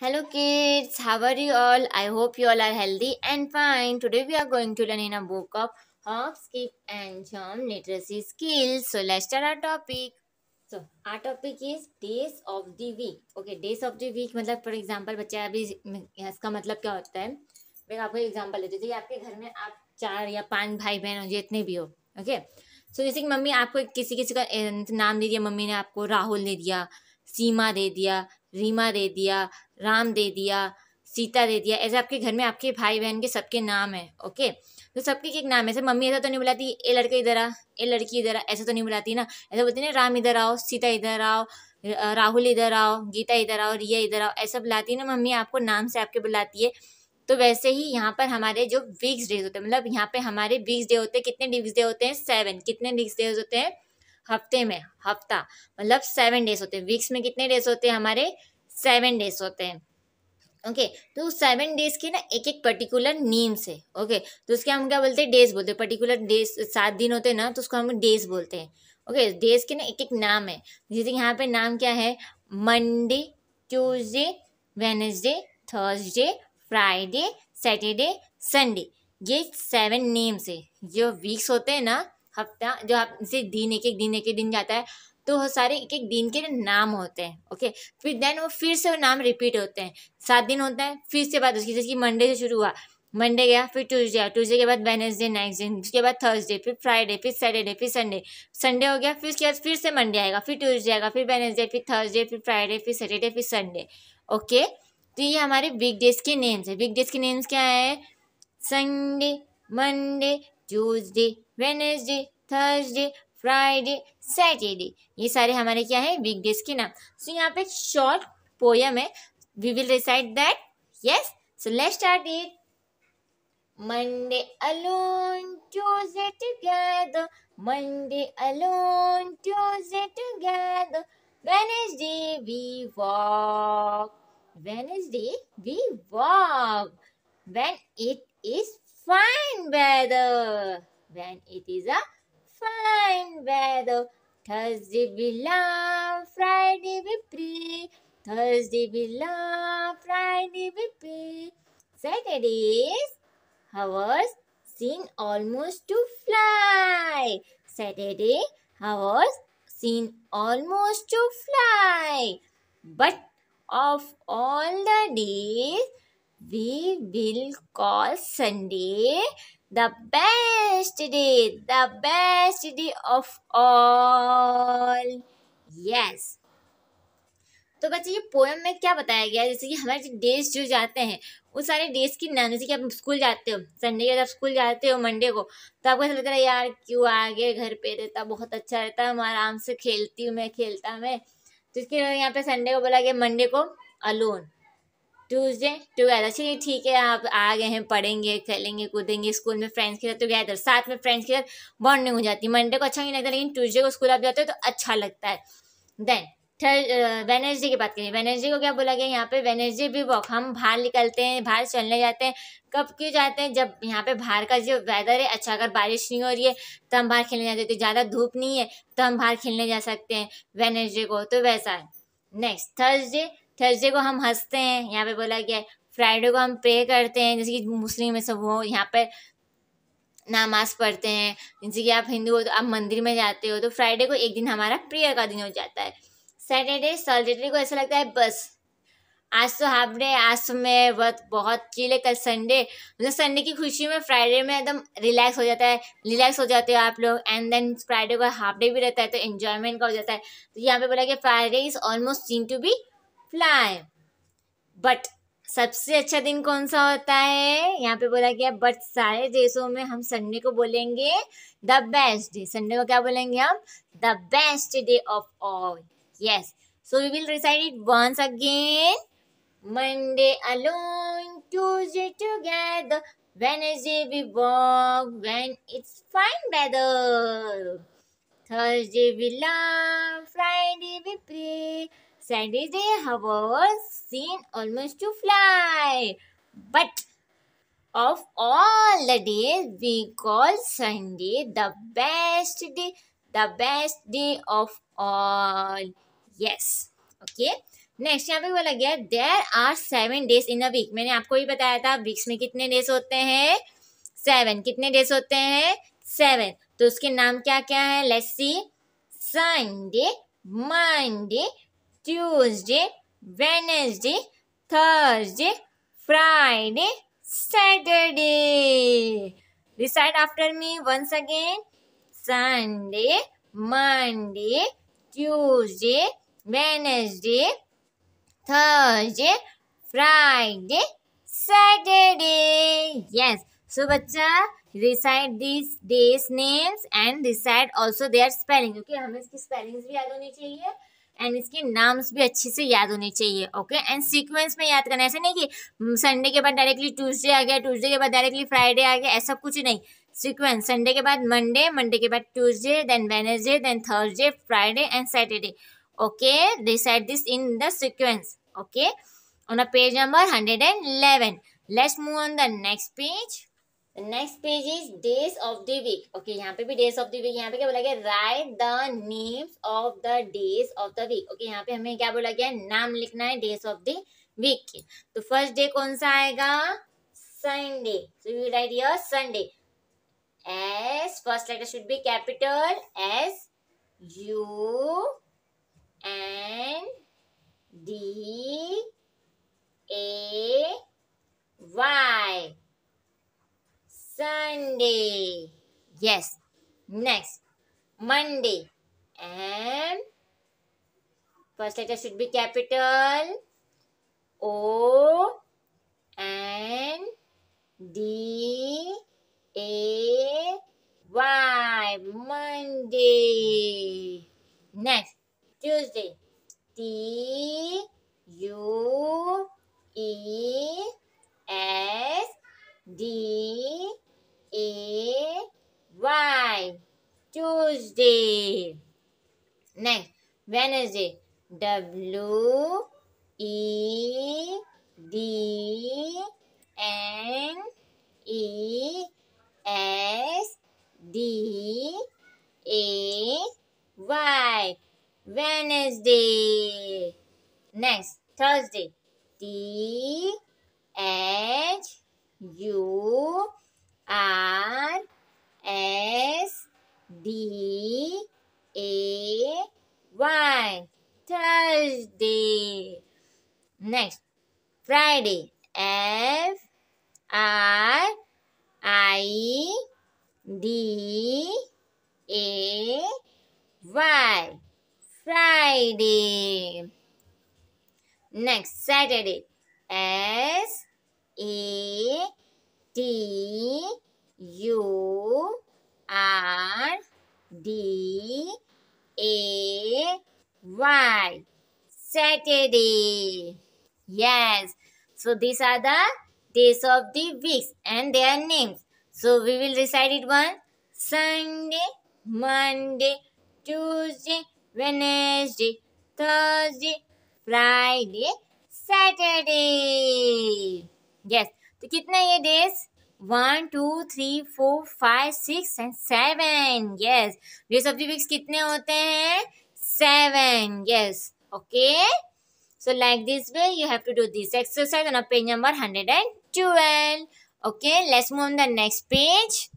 Hello kids, how are you all? I hope you all are healthy and fine. Today we are going to learn in a book of hop, skip and jump literacy skills. So let's start our topic. So our topic is days of the week. Okay, days of the week मतलब for example बच्चा अभी इसका मतलब क्या होता है मैं आपको एग्जाम्पल देती हूँ जैसे आपके घर में आप चार या पांच भाई बहन हो जितने भी हो ओके okay? सो so, जैसे कि मम्मी आपको किसी किसी का नाम दे दिया मम्मी ने आपको राहुल दे दिया सीमा दे दिया रीमा दे दिया राम दे दिया सीता दे दिया ऐसे आपके घर में आपके भाई बहन के सबके नाम है ओके तो सबके एक नाम है ऐसे मम्मी ऐसा तो नहीं बुलाती ए लड़का इधर आ ए लड़की इधर आ ऐसा तो नहीं बुलाती ना ऐसा बोलती ना राम इधर आओ सीता इधर आओ राहुल इधर आओ गीता इधर आओ रिया इधर आओ ऐसा बुलाती है ना मम्मी आपको नाम से आपके बुलाती है तो वैसे ही यहाँ पर हमारे जो वीक्स डेज होते हैं मतलब यहाँ पे हमारे वीक्स डे होते हैं कितने वीक्स डे होते हैं सेवन कितने वीक्स डेज होते हैं हफ्ते में हफ्ता मतलब सेवन डेज होते हैं वीक्स में कितने डेज होते हैं हमारे सेवन डेज होते हैं ओके okay, तो सेवन डेज के ना एक एक पर्टिकुलर नेम है ओके okay, तो उसके हम क्या बोलते हैं डेज बोलते हैं पर्टिकुलर डेज सात दिन होते हैं ना तो उसको हम डेज बोलते हैं ओके okay, डेज के ना एक एक नाम है जैसे यहाँ पे नाम क्या है Monday Tuesday Wednesday Thursday Friday Saturday Sunday ये सेवन नेम्स है जो वीक्स होते हैं ना हफ्ता जो आप इसे दिन एक एक दिन एक एक दिन जाता है तो वो सारे एक एक दिन के नाम होते हैं ओके फिर देन वो फिर से वो नाम रिपीट होते हैं सात दिन होता है फिर से बात उसकी जैसे कि मंडे से शुरू हुआ मंडे गया फिर ट्यूजडे आया ट्यूजडे के बाद वेनेसडे नेक्स्ट दिन उसके बाद थर्सडे फिर फ्राइडे फिर सैटरडे फिर संडे संडे हो गया फिर उसके बाद फिर से मंडे आएगा फिर ट्यूजडे आएगा फिर वेनेसडे फिर थर्सडे फिर फ्राइडे फिर सैटरडे फिर संडे ओके तो ये हमारे बिग डेज के नेम्स है बिग डेज के नेम्स क्या है Sunday Monday Tuesday Wednesday Thursday Friday Saturday ये सारे हमारे क्या है वीक डेज के नाम सो यहाँ पे शॉर्ट पोयम है we will recite that yes so let start it Monday alone Tuesday together Monday alone Tuesday together Wednesday we walk Wednesday we walk when it is fine weather when it is a fine weather. Thursday we love, Friday we pray. Thursday we love, Friday we pray. Saturday hours seem almost to fly. Saturday hours seem almost to fly. But of all the days, we will call Sunday the best day, the best day of all. Yes. तो बच्चे ये poem में क्या बताया गया जैसे कि हमारे जो डेज जो जाते हैं उस सारे डेज की नाम जैसे कि आप स्कूल जाते हो संडे के जब स्कूल जाते हो मंडे को तो आपको ऐसा लगता है यार क्यों आ गए घर पे रहता बहुत अच्छा रहता है मैं आराम से खेलती हूँ मैं खेलता मैं तो इसके यहाँ पे संडे को बोला गया मंडे को अलोन ट्यूजडे टुगेदर चलिए ठीक है आप आ गए हैं पढ़ेंगे खेलेंगे कूदेंगे स्कूल में फ्रेंड्स के साथ टुगेदर साथ में फ्रेंड्स के साथ बॉन्डिंग हो जाती है मंडे को अच्छा नहीं लगता लेकिन ट्यूजडे को स्कूल आप जाते हो तो अच्छा लगता है देन थर्ड वेनर्सडे की बात करिए वेनर्सडे को क्या बोला गया यहाँ पे वेनर्सडे भी वॉक हम बाहर निकलते हैं बाहर चलने जाते हैं कब क्यों जाते हैं जब यहाँ पे बाहर का जो वेदर है अच्छा अगर बारिश नहीं हो रही है तो हम बाहर खेलने जाते हैं ज़्यादा धूप नहीं है तो हम बाहर खेलने जा सकते हैं वेनर्सडे को तो वैसा है नेक्स्ट थर्सडे थर्सडे को हम हंसते हैं यहाँ पे बोला गया है फ्राइडे को हम प्रे करते हैं जैसे कि मुस्लिम में सब हो यहाँ पर नमाज पढ़ते हैं जैसे कि आप हिंदू हो तो आप मंदिर में जाते हो तो फ्राइडे को एक दिन हमारा प्रेयर का दिन हो जाता है सैटरडे सैटरडे को ऐसा लगता है बस आज तो हाफ डे आज तो मैं बहुत बहुत चिल है कल संडे मतलब संडे की खुशी में फ्राइडे में एकदम रिलैक्स हो जाता है रिलैक्स हो जाते हो आप लोग एंड देन फ्राइडे को हाफ डे भी रहता है तो एन्जॉयमेंट का हो जाता है तो यहाँ पे बोला कि Friday is almost seen to be fly but सबसे अच्छा दिन कौन सा होता है यहाँ पे बोला गया बट सारे देशों में हम संडे को बोलेंगे द बेस्ट डे संडे को क्या बोलेंगे हम the best day of all yes so we will recite it once again Monday alone Tuesday together Wednesday we walk when it's fine weather Thursday we love Friday we Saturday they were seen almost to fly. But of all the days we call Sunday the best day, the best day of all. Yes. Okay. Next, यहाँ पे बोला गया there are seven days in a week मैंने आपको भी बताया था weeks में कितने डेज होते हैं सेवन कितने डेज होते हैं सेवन तो उसके नाम क्या क्या है let's see Sunday Monday Tuesday, Wednesday, Thursday, Friday, Saturday. Recite after me once again. Sunday, Monday, Tuesday, Wednesday, Thursday, Friday, Saturday. Yes. So, बच्चा recite these days names and recite also their spelling. Okay, हमें इसकी spellings भी याद होनी चाहिए. And इसके नाम्स भी अच्छे से याद होने चाहिए ओके एंड सीक्वेंस में याद करना ऐसा नहीं कि संडे हम्म, के बाद डायरेक्टली ट्यूसडे आ गया ट्यूसडे के बाद डायरेक्टली फ्राइडे आ गया ऐसा कुछ नहीं सीक्वेंस संडे के बाद मंडे मंडे के बाद Tuesday then Wednesday then Thursday Friday and Saturday okay decide this in the sequence okay page number hundred and eleven let's move on the next page next page is days of the week okay यहाँ पे भी days of the week यहाँ पे क्या बोला गया write the names of the days of the week okay यहाँ पे हमें क्या बोला गया नाम लिखना है डेज ऑफ द वीक के तो फर्स्ट डे कौन सा आएगा Sunday so you write here Sunday S first letter should be capital S U N D A Y Sunday. Yes. Next, Monday. And first letter should be capital D A Y Monday. Next, Tuesday. T U E S D a Y. Tuesday. Next, Wednesday. W E D N E S D A Y. Wednesday. Next, Thursday. T H U R S D A Y Thursday. Next, Friday. F R I D A Y Friday. Next, Saturday. S A T Saturday. Yes. So these are the days of the weeks and their names. So we will recite it one. Sunday, Monday, Tuesday, Wednesday, Thursday, Friday, Saturday. Yes. तो कितने ये days one two three four five six and seven yes days of the weeks कितने होते हैं seven yes yes. Okay. So like this way you have to do this exercise on page number 112. Okay. Let's move on the next page.